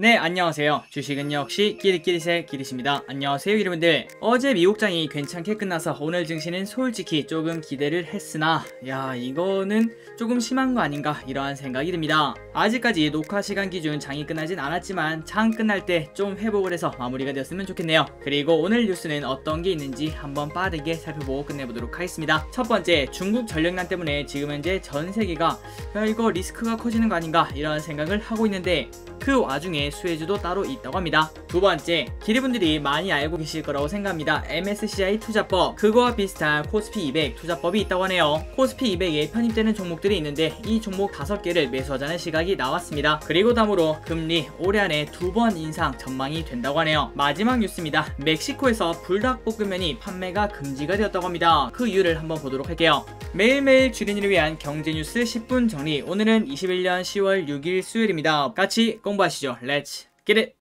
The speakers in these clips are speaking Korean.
네 안녕하세요 주식은 역시 끼리끼리새 끼리십니다 안녕하세요 여러분들 어제 미국장이 괜찮게 끝나서 오늘 증시는 솔직히 조금 기대를 했으나 야 이거는 조금 심한 거 아닌가 이러한 생각이 듭니다 아직까지 녹화 시간 기준 장이 끝나진 않았지만 장 끝날 때 좀 회복을 해서 마무리가 되었으면 좋겠네요 그리고 오늘 뉴스는 어떤 게 있는지 한번 빠르게 살펴보고 끝내보도록 하겠습니다 첫 번째 중국 전력난 때문에 지금 현재 전 세계가 야 이거 리스크가 커지는 거 아닌가 이러한 생각을 하고 있는데 그 와중에 중에 수혜주도 따로 있다고 합니다. 두 번째, 기리분들이 많이 알고 계실 거라고 생각합니다. MSCI 투자법, 그거와 비슷한 코스피 200 투자법이 있다고 하네요. 코스피 200에 편입되는 종목들이 있는데 이 종목 5개를 매수하자는 시각이 나왔습니다. 그리고 다음으로 금리 올해 안에 두 번 인상 전망이 된다고 하네요. 마지막 뉴스입니다. 멕시코에서 불닭볶음면이 판매가 금지가 되었다고 합니다. 그 이유를 한번 보도록 할게요. 매일매일 주린이를 위한 경제 뉴스 10분 정리. 오늘은 21년 10월 6일 수요일입니다. 같이 공부하시죠. 렛 Let's get it!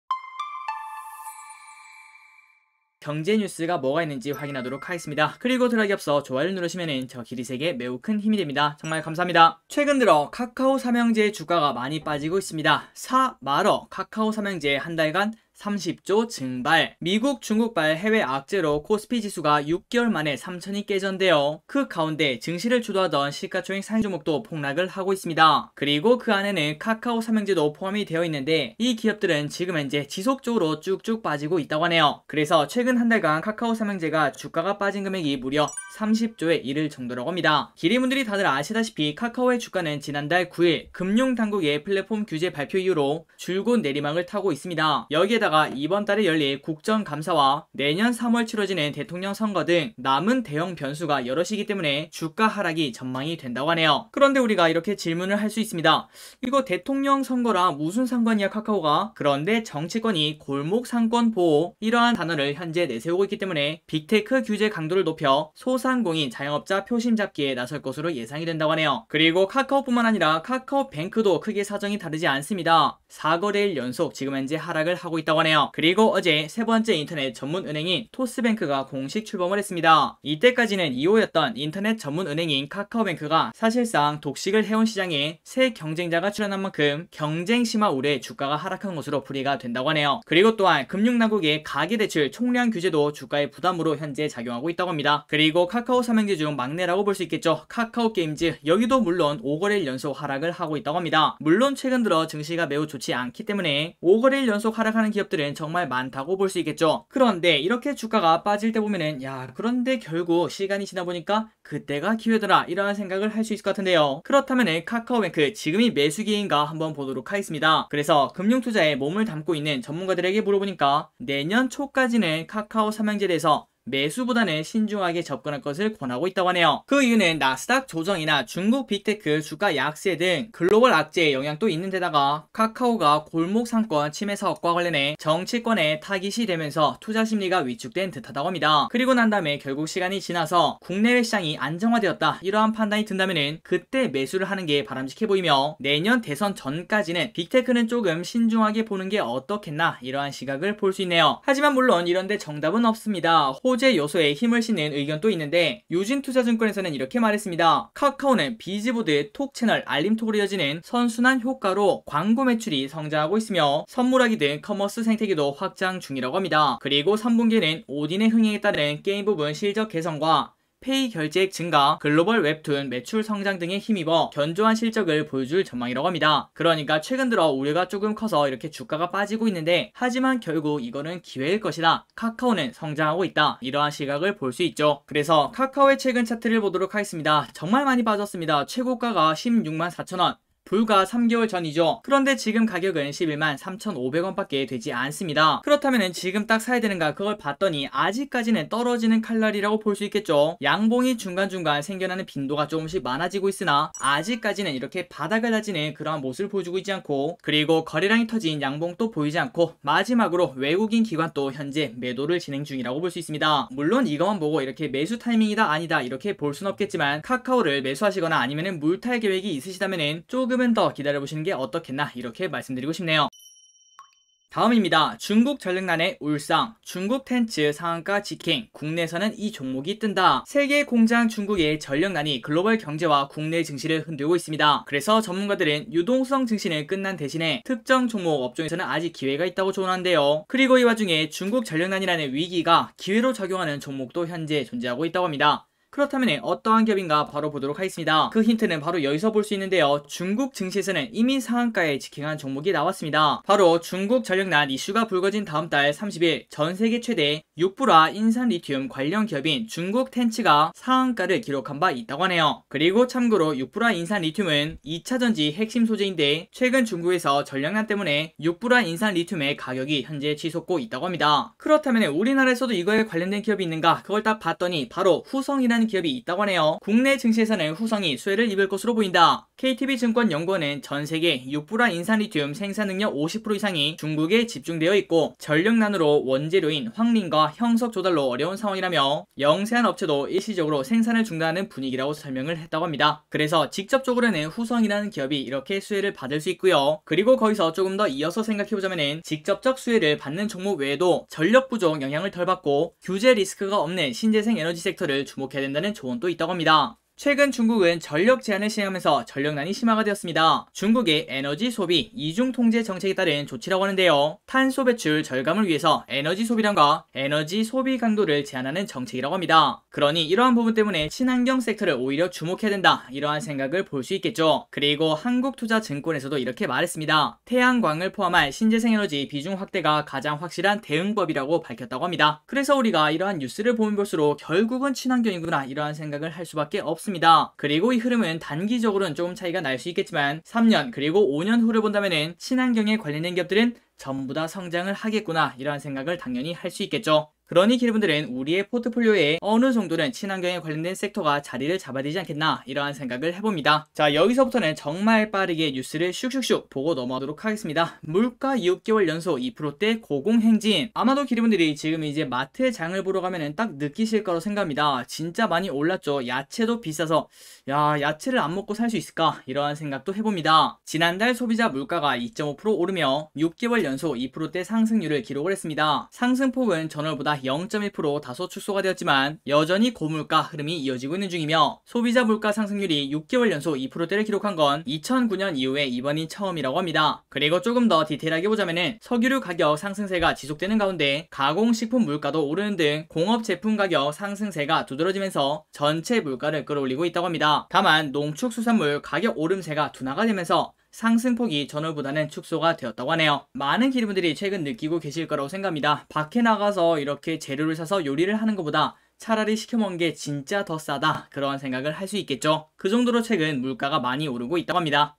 경제 뉴스가 뭐가 있는지 확인하도록 하겠습니다. 그리고 드라이기 없어 좋아요를 누르시면 저 기리세계 매우 큰 힘이 됩니다. 정말 감사합니다. 최근 들어 카카오 삼형제의 주가가 많이 빠지고 있습니다. 사마러 카카오 삼형제 의한 달간 30조 증발. 미국, 중국발 해외 악재로 코스피 지수가 6개월 만에 3천이 깨졌는데요. 그 가운데 증시를 주도하던 시가총액 상위 종목도 폭락을 하고 있습니다. 그리고 그 안에는 카카오 삼형제도 포함이 되어 있는데 이 기업들은 지금 현재 지속적으로 쭉쭉 빠지고 있다고 하네요. 그래서 최근 한 달간 카카오 삼형제가 주가가 빠진 금액이 무려 30조에 이를 정도라고 합니다. 기리분들이 다들 아시다시피 카카오의 주가는 지난달 9일 금융당국의 플랫폼 규제 발표 이후로 줄곧 내리막을 타고 있습니다. 여기에다 후보자가 이번 달에 열릴 국정감사와 내년 3월 치러지는 대통령 선거 등 남은 대형 변수가 여럿이기 때문에 주가 하락이 전망이 된다고 하네요. 그런데 우리가 이렇게 질문을 할 수 있습니다. 이거 대통령 선거랑 무슨 상관이야 카카오가? 그런데 정치권이 골목 상권 보호 이러한 단어를 현재 내세우고 있기 때문에 빅테크 규제 강도를 높여 소상공인 자영업자 표심 잡기에 나설 것으로 예상이 된다고 하네요. 그리고 카카오뿐만 아니라 카카오뱅크도 크게 사정이 다르지 않습니다. 4거래일 연속 지금 현재 하락을 하고 있다고 있다고 하네요. 그리고 어제 세 번째 인터넷 전문 은행인 토스뱅크가 공식 출범을 했습니다. 이때까지는 2호였던 인터넷 전문 은행인 카카오뱅크가 사실상 독식을 해온 시장에 새 경쟁자가 출연한 만큼 경쟁 심화 우려에 주가가 하락한 것으로 풀리가 된다고 하네요. 그리고 또한 금융당국의 가계대출 총량 규제도 주가의 부담으로 현재 작용하고 있다고 합니다. 그리고 카카오 삼형제 중 막내라고 볼 수 있겠죠. 카카오 게임즈 여기도 물론 5거래일 연속 하락을 하고 있다고 합니다. 물론 최근 들어 증시가 매우 좋지 않기 때문에 5거래일 연속 하락하는 기업 기업들은 정말 많다고 볼 수 있겠죠. 그런데 이렇게 주가가 빠질 때 보면은 야 그런데 결국 시간이 지나 보니까 그때가 기회더라 이러한 생각을 할 수 있을 것 같은데요. 그렇다면 카카오뱅크 지금이 매수기인가 한번 보도록 하겠습니다. 그래서 금융투자에 몸을 담고 있는 전문가들에게 물어보니까 내년 초까지는 카카오 삼형제에 대해서 매수보다는 신중하게 접근할 것을 권하고 있다고 하네요. 그 이유는 나스닥 조정이나 중국 빅테크 주가 약세 등 글로벌 악재의 영향도 있는 데다가 카카오가 골목 상권 침해 사업과 관련해 정치권에 타깃이 되면서 투자 심리가 위축된 듯하다고 합니다. 그리고 난 다음에 결국 시간이 지나서 국내외 시장이 안정화되었다 이러한 판단이 든다면 그때 매수를 하는 게 바람직해 보이며 내년 대선 전까지는 빅테크는 조금 신중하게 보는 게 어떻겠나 이러한 시각을 볼 수 있네요. 하지만 물론 이런데 정답은 없습니다. 호 소재 요소에 힘을 싣는 의견도 있는데 유진투자증권에서는 이렇게 말했습니다. 카카오는 비즈보드의 톡 채널 알림톡으로 이어지는 선순환 효과로 광고 매출이 성장하고 있으며 선물하기 등 커머스 생태계도 확장 중이라고 합니다. 그리고 3분기는 오딘의 흥행에 따른 게임 부분 실적 개선과 페이 결제액 증가, 글로벌 웹툰 매출 성장 등에 힘입어 견조한 실적을 보여줄 전망이라고 합니다. 그러니까 최근 들어 우려가 조금 커서 이렇게 주가가 빠지고 있는데 하지만 결국 이거는 기회일 것이다. 카카오는 성장하고 있다. 이러한 시각을 볼 수 있죠. 그래서 카카오의 최근 차트를 보도록 하겠습니다. 정말 많이 빠졌습니다. 최고가가 16만 4천원, 불과 3개월 전이죠. 그런데 지금 가격은 11만 3,500원밖에 되지 않습니다. 그렇다면 지금 딱 사야 되는가 그걸 봤더니 아직까지는 떨어지는 칼날이라고 볼 수 있겠죠. 양봉이 중간중간 생겨나는 빈도가 조금씩 많아지고 있으나 아직까지는 이렇게 바닥을 다지는 그러한 모습을 보여주고 있지 않고 그리고 거래량이 터진 양봉도 보이지 않고 마지막으로 외국인 기관도 현재 매도를 진행 중이라고 볼 수 있습니다. 물론 이것만 보고 이렇게 매수 타이밍이다 아니다 이렇게 볼 순 없겠지만 카카오를 매수하시거나 아니면 물탈 계획이 있으시다면 조금 조금은 더 기다려보시는 게 어떻겠나 이렇게 말씀드리고 싶네요. 다음입니다. 중국 전력난의 울상, 중국 텐츠 상한가 직행, 국내에서는 이 종목이 뜬다. 세계 공장 중국의 전력난이 글로벌 경제와 국내 증시를 흔들고 있습니다. 그래서 전문가들은 유동성 증시는 끝난 대신에 특정 종목 업종에서는 아직 기회가 있다고 조언한대요 그리고 이 와중에 중국 전력난이라는 위기가 기회로 작용하는 종목도 현재 존재하고 있다고 합니다. 그렇다면 어떠한 기업인가 바로 보도록 하겠습니다. 그 힌트는 바로 여기서 볼 수 있는데요. 중국 증시에서는 이미 상한가에 직행한 종목이 나왔습니다. 바로 중국 전력난 이슈가 불거진 다음 달 30일 전 세계 최대 육불화 인산 리튬 관련 기업인 중국 텐츠가 상한가를 기록한 바 있다고 하네요. 그리고 참고로 육불화 인산 리튬은 2차전지 핵심 소재인데 최근 중국에서 전력난 때문에 육불화 인산 리튬의 가격이 현재 치솟고 있다고 합니다. 그렇다면 우리나라에서도 이거에 관련된 기업이 있는가 그걸 딱 봤더니 바로 후성이라는 기업이 있다고 하네요. 국내 증시에서는 후성이 수혜를 입을 것으로 보인다. KTB증권 연구원은 전 세계 6불화 인산리튬 생산 능력 50% 이상이 중국에 집중되어 있고 전력난으로 원재료인 황린과 형석 조달로 어려운 상황이라며 영세한 업체도 일시적으로 생산을 중단하는 분위기라고 설명을 했다고 합니다. 그래서 직접적으로는 후성이라는 기업이 이렇게 수혜를 받을 수 있고요. 그리고 거기서 조금 더 이어서 생각해보자면 직접적 수혜를 받는 종목 외에도 전력 부족 영향을 덜 받고 규제 리스크가 없는 신재생 에너지 섹터를 주목해야 된다. 된다는 조언도 있다고 합니다. 최근 중국은 전력 제한을 시행하면서 전력난이 심화가 되었습니다. 중국의 에너지 소비 이중 통제 정책에 따른 조치라고 하는데요. 탄소 배출 절감을 위해서 에너지 소비량과 에너지 소비 강도를 제한하는 정책이라고 합니다. 그러니 이러한 부분 때문에 친환경 섹터를 오히려 주목해야 된다 이러한 생각을 볼 수 있겠죠. 그리고 한국투자증권에서도 이렇게 말했습니다. 태양광을 포함한 신재생에너지 비중 확대가 가장 확실한 대응법이라고 밝혔다고 합니다. 그래서 우리가 이러한 뉴스를 보면 볼수록 결국은 친환경이구나 이러한 생각을 할 수밖에 없습니다. 싶습니다. 그리고 이 흐름은 단기적으로는 조금 차이가 날 수 있겠지만 3년 그리고 5년 후를 본다면 친환경에 관련된 기업들은 전부 다 성장을 하겠구나 이러한 생각을 당연히 할 수 있겠죠. 그러니 기업분들은 우리의 포트폴리오에 어느 정도는 친환경에 관련된 섹터가 자리를 잡아야 되지 않겠나 이러한 생각을 해봅니다. 자 여기서부터는 정말 빠르게 뉴스를 슉슉슉 보고 넘어가도록 하겠습니다. 물가 6개월 연속 2%대 고공행진 아마도 기업분들이 지금 이제 마트 에 장을 보러 가면 딱 느끼실 거로 생각합니다. 진짜 많이 올랐죠. 야채도 비싸서 야 야채를 안 먹고 살 수 있을까 이러한 생각도 해봅니다. 지난달 소비자 물가가 2.5% 오르며 6개월 연속 2%대 상승률을 기록을 했습니다. 상승폭은 전월보다 0.1% 다소 축소가 되었지만 여전히 고물가 흐름이 이어지고 있는 중이며 소비자 물가 상승률이 6개월 연속 2%대를 기록한 건 2009년 이후에 이번이 처음이라고 합니다. 그리고 조금 더 디테일하게 보자면 석유류 가격 상승세가 지속되는 가운데 가공식품 물가도 오르는 등 공업 제품 가격 상승세가 두드러지면서 전체 물가를 끌어올리고 있다고 합니다. 다만 농축수산물 가격 오름세가 둔화가 되면서 상승폭이 전월보다는 축소가 되었다고 하네요. 많은 기름분들이 최근 느끼고 계실 거라고 생각합니다. 밖에 나가서 이렇게 재료를 사서 요리를 하는 것보다 차라리 시켜먹는 게 진짜 더 싸다 그러한 생각을 할 수 있겠죠. 그 정도로 최근 물가가 많이 오르고 있다고 합니다.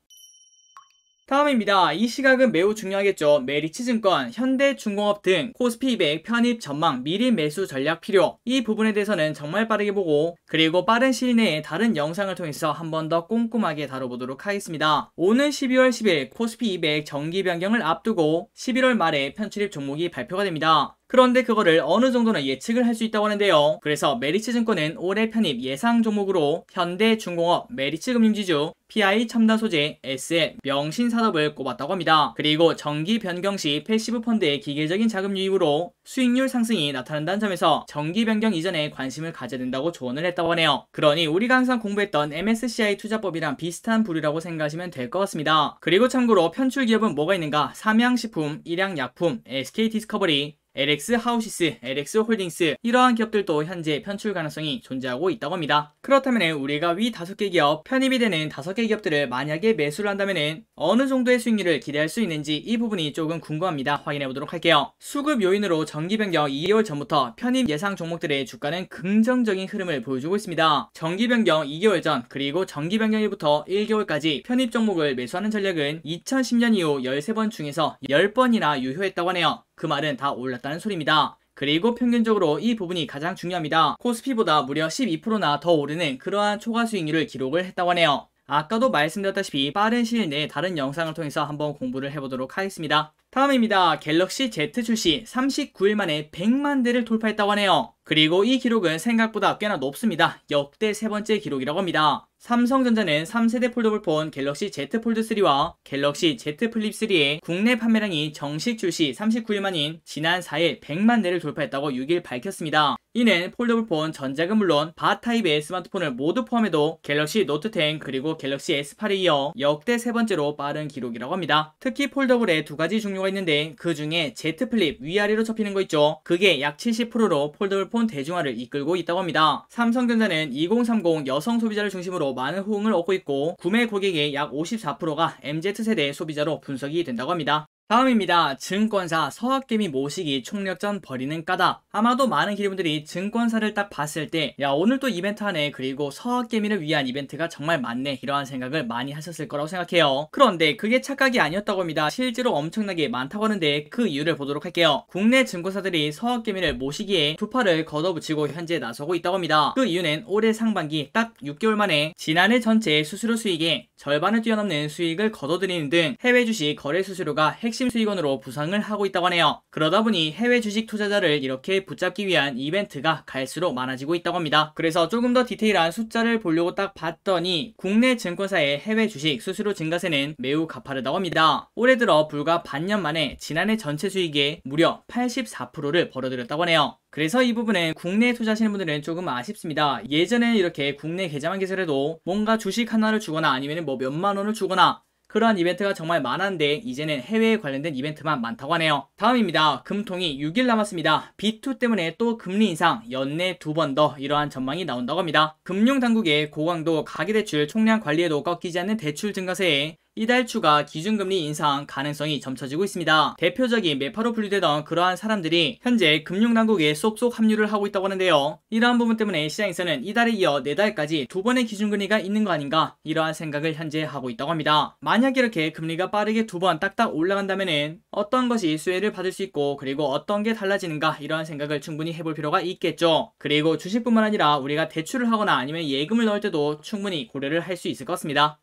다음입니다. 이 시각은 매우 중요하겠죠. 메리치증권, 현대중공업 등 코스피 200 편입 전망 미리 매수 전략 필요. 이 부분에 대해서는 정말 빠르게 보고 그리고 빠른 시일 내에 다른 영상을 통해서 한 번 더 꼼꼼하게 다뤄보도록 하겠습니다. 오는 12월 10일 코스피 200 정기 변경을 앞두고 11월 말에 편출입 종목이 발표가 됩니다. 그런데 그거를 어느 정도는 예측을 할 수 있다고 하는데요. 그래서 메리츠 증권은 올해 편입 예상 종목으로 현대 중공업 메리츠 금융지주 PI 첨단 소재 S의 명신 산업을 꼽았다고 합니다. 그리고 정기 변경 시 패시브 펀드의 기계적인 자금 유입으로 수익률 상승이 나타난다는 점에서 정기 변경 이전에 관심을 가져야 된다고 조언을 했다고 하네요. 그러니 우리가 항상 공부했던 MSCI 투자법이랑 비슷한 부류라고 생각하시면 될 것 같습니다. 그리고 참고로 편출 기업은 뭐가 있는가? 삼양식품, 일양약품, SK디스커버리, LX 하우시스, LX 홀딩스 이러한 기업들도 현재 편출 가능성이 존재하고 있다고 합니다. 그렇다면 우리가 위 5개 기업 편입이 되는 5개 기업들을 만약에 매수를 한다면 어느 정도의 수익률을 기대할 수 있는지 이 부분이 조금 궁금합니다. 확인해 보도록 할게요. 수급 요인으로 정기 변경 2개월 전부터 편입 예상 종목들의 주가는 긍정적인 흐름을 보여주고 있습니다. 정기 변경 2개월 전 그리고 정기 변경일부터 1개월까지 편입 종목을 매수하는 전략은 2010년 이후 13번 중에서 10번이나 유효했다고 하네요. 그 말은 다 올랐다는 소리입니다. 그리고 평균적으로 이 부분이 가장 중요합니다. 코스피보다 무려 12%나 더 오르는 그러한 초과 수익률을 기록을 했다고 하네요. 아까도 말씀드렸다시피 빠른 시일 내에 다른 영상을 통해서 한번 공부를 해보도록 하겠습니다. 다음입니다. 갤럭시 Z 출시 39일 만에 100만 대를 돌파했다고 하네요. 그리고 이 기록은 생각보다 꽤나 높습니다. 역대 세 번째 기록이라고 합니다. 삼성전자는 3세대 폴더블폰 갤럭시 Z 폴드3와 갤럭시 Z 플립3의 국내 판매량이 정식 출시 39일 만인 지난 4일 100만 대를 돌파했다고 6일 밝혔습니다. 이는 폴더블폰 전작은 물론 바 타입의 스마트폰을 모두 포함해도 갤럭시 노트10 그리고 갤럭시 S8에 이어 역대 세 번째로 빠른 기록이라고 합니다. 특히 폴더블의 두 가지 중요한 했는데 그 중에 Z 플립 위아래로 접히는 거 있죠. 그게 약 70%로 폴더블폰 대중화를 이끌고 있다고 합니다. 삼성전자는 2030 여성 소비자를 중심으로 많은 호응을 얻고 있고 구매 고객의 약 54%가 MZ세대 소비자로 분석이 된다고 합니다. 다음입니다. 증권사 서학개미 모시기 총력전 버리는 까다 아마도 많은 기자분들이 증권사를 딱 봤을 때 야 오늘 또 이벤트 하네 그리고 서학개미를 위한 이벤트가 정말 많네 이러한 생각을 많이 하셨을 거라고 생각해요. 그런데 그게 착각이 아니었다고 합니다. 실제로 엄청나게 많다고 하는데 그 이유를 보도록 할게요. 국내 증권사들이 서학개미를 모시기에 두 팔을 걷어붙이고 현재 나서고 있다고 합니다. 그 이유는 올해 상반기 딱 6개월 만에 지난해 전체 수수료 수익의 절반을 뛰어넘는 수익을 거둬들이는 등 해외 주식 거래 수수료가 핵심 핵심 수익원으로 부상을 하고 있다고 하네요. 그러다 보니 해외 주식 투자자를 이렇게 붙잡기 위한 이벤트가 갈수록 많아지고 있다고 합니다. 그래서 조금 더 디테일한 숫자를 보려고 딱 봤더니 국내 증권사의 해외 주식 수수료 증가세는 매우 가파르다고 합니다. 올해 들어 불과 반년 만에 지난해 전체 수익의 무려 84%를 벌어들였다고 하네요. 그래서 이 부분은 국내에 투자하시는 분들은 조금 아쉽습니다. 예전에는 이렇게 국내 계좌만 개설해도 뭔가 주식 하나를 주거나 아니면 뭐 몇만 원을 주거나 그러한 이벤트가 정말 많았는데 이제는 해외에 관련된 이벤트만 많다고 하네요. 다음입니다. 금통이 6일 남았습니다. B2 때문에 또 금리 인상 연내 두 번 더 이러한 전망이 나온다고 합니다. 금융당국의 고강도 가계대출 총량 관리에도 꺾이지 않는 대출 증가세에 이달 추가 기준금리 인상 가능성이 점쳐지고 있습니다. 대표적인 매파로 분류되던 그러한 사람들이 현재 금융당국에 쏙쏙 합류를 하고 있다고 하는데요. 이러한 부분 때문에 시장에서는 이달에 이어 4달까지두 번의 기준금리가 있는 거 아닌가 이러한 생각을 현재 하고 있다고 합니다. 만약 이렇게 금리가 빠르게 두 번 딱딱 올라간다면 어떤 것이 수혜를 받을 수 있고 그리고 어떤 게 달라지는가 이러한 생각을 충분히 해볼 필요가 있겠죠. 그리고 주식뿐만 아니라 우리가 대출을 하거나 아니면 예금을 넣을 때도 충분히 고려를 할 수 있을 것 같습니다.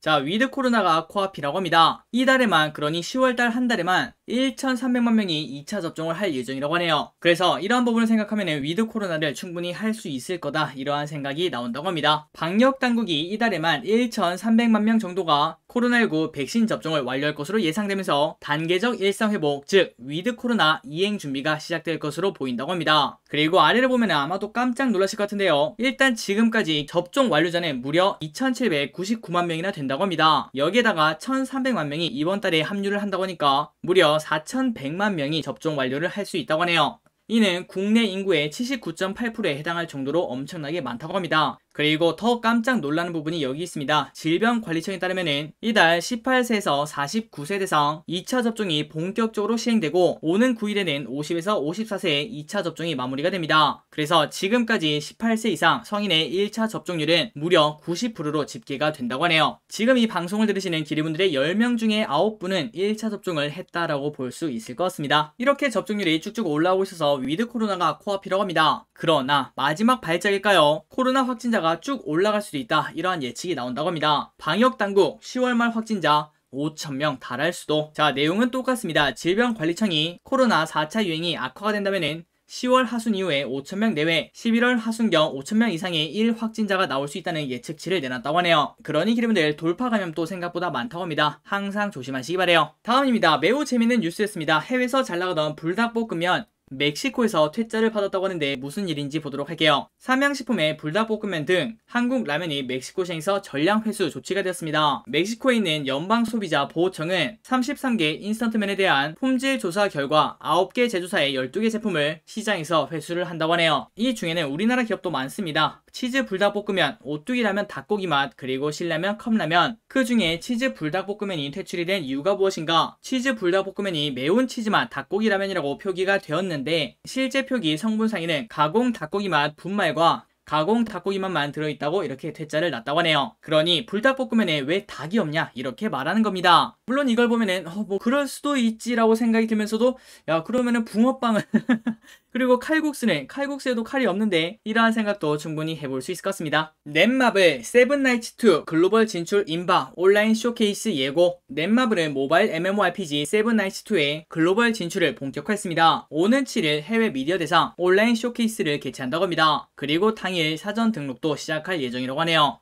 자, 위드 코로나가 코앞이라고 합니다. 이달에만, 그러니 10월달 한 달에만 1,300만 명이 2차 접종을 할 예정이라고 하네요. 그래서 이러한 부분을 생각하면 위드 코로나를 충분히 할 수 있을 거다 이러한 생각이 나온다고 합니다. 방역 당국이 이달에만 1,300만 명 정도가 코로나19 백신 접종을 완료할 것으로 예상되면서 단계적 일상 회복, 즉 위드 코로나 이행 준비가 시작될 것으로 보인다고 합니다. 그리고 아래를 보면 아마도 깜짝 놀라실 것 같은데요. 일단 지금까지 접종 완료 전에 무려 2,799만 명이나 된다고 합니다. 여기에다가 1,300만 명이 이번 달에 합류를 한다고 하니까 무려 4,100만 명이 접종 완료를 할 수 있다고 하네요. 이는 국내 인구의 79.8%에 해당할 정도로 엄청나게 많다고 합니다. 그리고 더 깜짝 놀라는 부분이 여기 있습니다. 질병관리청에 따르면 이달 18세에서 49세 대상 2차 접종이 본격적으로 시행되고 오는 9일에는 50에서 54세 2차 접종이 마무리가 됩니다. 그래서 지금까지 18세 이상 성인의 1차 접종률은 무려 90%로 집계가 된다고 하네요. 지금 이 방송을 들으시는 기리분들의 10명 중에 9분은 1차 접종을 했다라고 볼 수 있을 것 같습니다. 이렇게 접종률이 쭉쭉 올라오고 있어서 위드 코로나가 코앞이라고 합니다. 그러나 마지막 발작일까요? 코로나 확진자 확진자가 쭉 올라갈 수도 있다 이러한 예측이 나온다고 합니다. 방역당국 10월 말 확진자 5천명 달할 수도 자 내용은 똑같습니다. 질병관리청이 코로나 4차 유행이 악화가 된다면 10월 하순 이후에 5천명 내외, 11월 하순경 5천명 이상의 1 확진자가 나올 수 있다는 예측치를 내놨다고 하네요. 그러니 기름들 돌파 감염도 생각보다 많다고 합니다. 항상 조심하시기 바래요. 다음입니다. 매우 재밌는 뉴스였습니다. 해외에서 잘 나가던 불닭볶음면 멕시코에서 퇴짜를 받았다고 하는데 무슨 일인지 보도록 할게요. 삼양식품의 불닭볶음면 등 한국 라면이 멕시코 시에서 전량 회수 조치가 되었습니다. 멕시코에 있는 연방소비자 보호청은 33개 인스턴트면에 대한 품질 조사 결과 9개 제조사의 12개 제품을 시장에서 회수를 한다고 하네요. 이 중에는 우리나라 기업도 많습니다. 치즈 불닭볶음면, 오뚜기 라면 닭고기 맛, 그리고 신라면 컵라면. 그 중에 치즈 불닭볶음면이 퇴출이 된 이유가 무엇인가? 치즈 불닭볶음면이 매운 치즈 맛 닭고기 라면이라고 표기가 되었는데 하는데 실제 표기 성분 상에는 가공 닭고기 맛 분말과 가공 닭고기만만 들어있다고 이렇게 퇴짜를 놨다고 하네요. 그러니 불닭볶음면에 왜 닭이 없냐 이렇게 말하는 겁니다. 물론 이걸 보면은 어, 뭐 그럴 수도 있지라고 생각이 들면서도 야 그러면은 붕어빵은 그리고 칼국수는 칼국수에도 칼이 없는데 이러한 생각도 충분히 해볼 수 있을 것 같습니다. 넷마블 세븐나이츠2 글로벌 진출 인바 온라인 쇼케이스 예고 넷마블은 모바일 MMORPG 세븐나이츠2의 글로벌 진출을 본격화했습니다. 오는 7일 해외 미디어 대상 온라인 쇼케이스를 개최한다고 합니다. 그리고 당일 사전 등록도 시작할 예정이라고 하네요.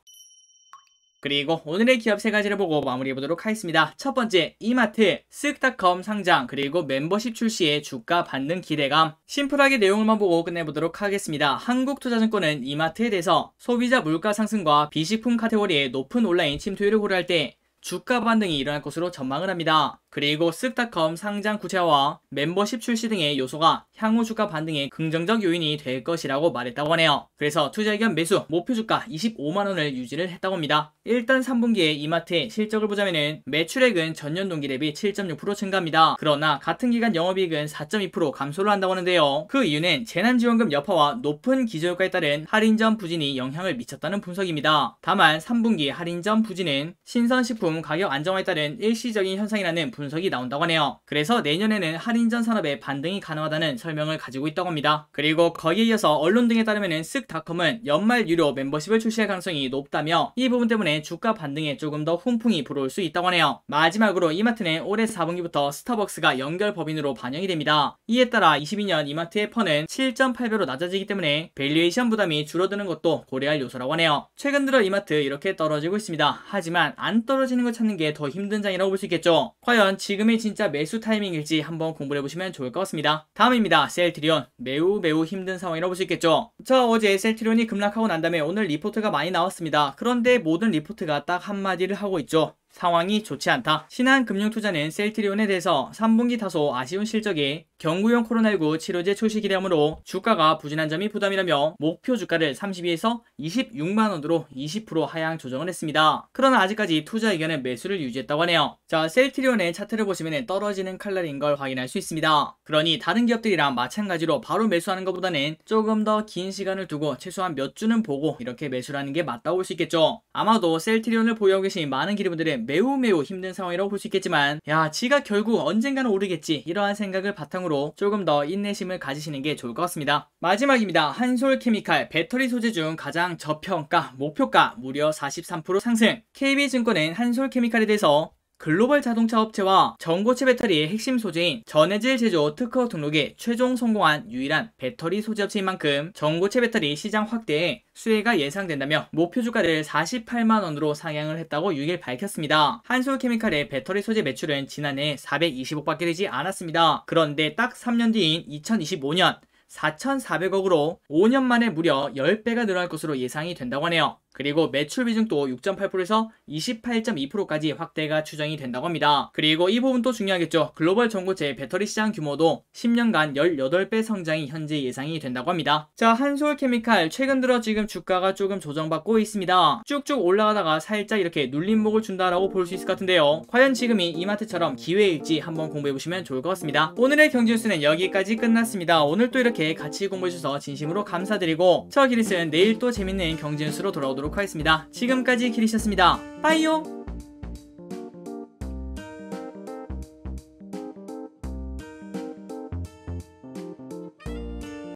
그리고 오늘의 기업 세 가지를 보고 마무리해보도록 하겠습니다. 첫 번째, 이마트, 쓱닷컴 상장, 그리고 멤버십 출시에 주가 받는 기대감. 심플하게 내용을만 보고 끝내보도록 하겠습니다. 한국투자증권은 이마트에 대해서 소비자 물가 상승과 비식품 카테고리의 높은 온라인 침투율을 고려할 때 주가 반등이 일어날 것으로 전망을 합니다. 그리고 쓱닷컴 상장 구체화와 멤버십 출시 등의 요소가 향후 주가 반등의 긍정적 요인이 될 것이라고 말했다고 하네요. 그래서 투자 의견 매수 목표 주가 25만원을 유지를 했다고 합니다. 일단 3분기에 이마트의 실적을 보자면 매출액은 전년 동기 대비 7.6% 증가합니다. 그러나 같은 기간 영업이익은 4.2% 감소를 한다고 하는데요. 그 이유는 재난지원금 여파와 높은 기저효과에 따른 할인점 부진이 영향을 미쳤다는 분석입니다. 다만 3분기 할인점 부진은 신선식품 가격 안정화에 따른 일시적인 현상이라는 분석이 나온다고 하네요. 그래서 내년에는 할인전 산업의 반등이 가능하다는 설명을 가지고 있다고 합니다. 그리고 거기에 이어서 언론 등에 따르면 쓱닷컴은 연말 유료 멤버십을 출시할 가능성이 높다며 이 부분 때문에 주가 반등에 조금 더 훈풍이 불어올 수 있다고 하네요. 마지막으로 이마트는 올해 4분기부터 스타벅스가 연결 법인으로 반영이 됩니다. 이에 따라 22년 이마트의 퍼는 7.8배로 낮아지기 때문에 밸류에이션 부담이 줄어드는 것도 고려할 요소라고 하네요. 최근 들어 이마트 이렇게 떨어지고 있습니다. 하지만 안 떨어지는 걸 찾는 게 더 힘든 장이라고 볼 수 있겠죠. 과연 그렇 지금이 진짜 매수 타이밍일지 한번 공부를 해보시면 좋을 것 같습니다. 다음입니다. 셀트리온. 매우 매우 힘든 상황이라고 볼수 있겠죠. 자, 어제 셀트리온이 급락하고 난 다음에 오늘 리포트가 많이 나왔습니다. 그런데 모든 리포트가 딱 한마디를 하고 있죠. 상황이 좋지 않다. 신한금융투자는 셀트리온에 대해서 3분기 다소 아쉬운 실적이 경구용 코로나19 치료제 출시 기대하므로 주가가 부진한 점이 부담이라며 목표 주가를 32에서 26만원으로 20% 하향 조정을 했습니다. 그러나 아직까지 투자 의견의 매수를 유지했다고 하네요. 자, 셀트리온의 차트를 보시면 떨어지는 칼날인 걸 확인할 수 있습니다. 그러니 다른 기업들이랑 마찬가지로 바로 매수하는 것보다는 조금 더 긴 시간을 두고 최소한 몇 주는 보고 이렇게 매수를 하는 게 맞다고 볼 수 있겠죠. 아마도 셀트리온을 보유하고 계신 많은 기업분들은 매우 매우 힘든 상황이라고 볼 수 있겠지만 야 지가 결국 언젠가는 오르겠지 이러한 생각을 바탕으로 조금 더 인내심을 가지시는 게 좋을 것 같습니다. 마지막입니다. 한솔케미칼 배터리 소재 중 가장 저평가 목표가 무려 43% 상승 KB증권은 한솔케미칼에 대해서 글로벌 자동차 업체와 전고체 배터리의 핵심 소재인 전해질 제조 특허 등록에 최종 성공한 유일한 배터리 소재 업체인 만큼 전고체 배터리 시장 확대에 수혜가 예상된다며 목표 주가를 48만 원으로 상향을 했다고 6일 밝혔습니다. 한솔케미칼의 배터리 소재 매출은 지난해 420억밖에 되지 않았습니다. 그런데 딱 3년 뒤인 2025년 4,400억으로 5년 만에 무려 10배가 늘어날 것으로 예상이 된다고 하네요. 그리고 매출 비중도 6.8%에서 28.2%까지 확대가 추정이 된다고 합니다. 그리고 이 부분도 중요하겠죠. 글로벌 전고체 배터리 시장 규모도 10년간 18배 성장이 현재 예상이 된다고 합니다. 자, 한솔 케미칼 최근 들어 지금 주가가 조금 조정받고 있습니다. 쭉쭉 올라가다가 살짝 이렇게 눌림목을 준다라고 볼 수 있을 것 같은데요. 과연 지금이 이마트처럼 기회일지 한번 공부해 보시면 좋을 것 같습니다. 오늘의 경제 뉴스는 여기까지 끝났습니다. 오늘 또 이렇게 같이 공부해 주셔서 진심으로 감사드리고 저 기리스는 내일 또 재밌는 경제 뉴스로 돌아오도록 하도록 하겠습니다. 지금까지 키리셨습니다. 빠이요!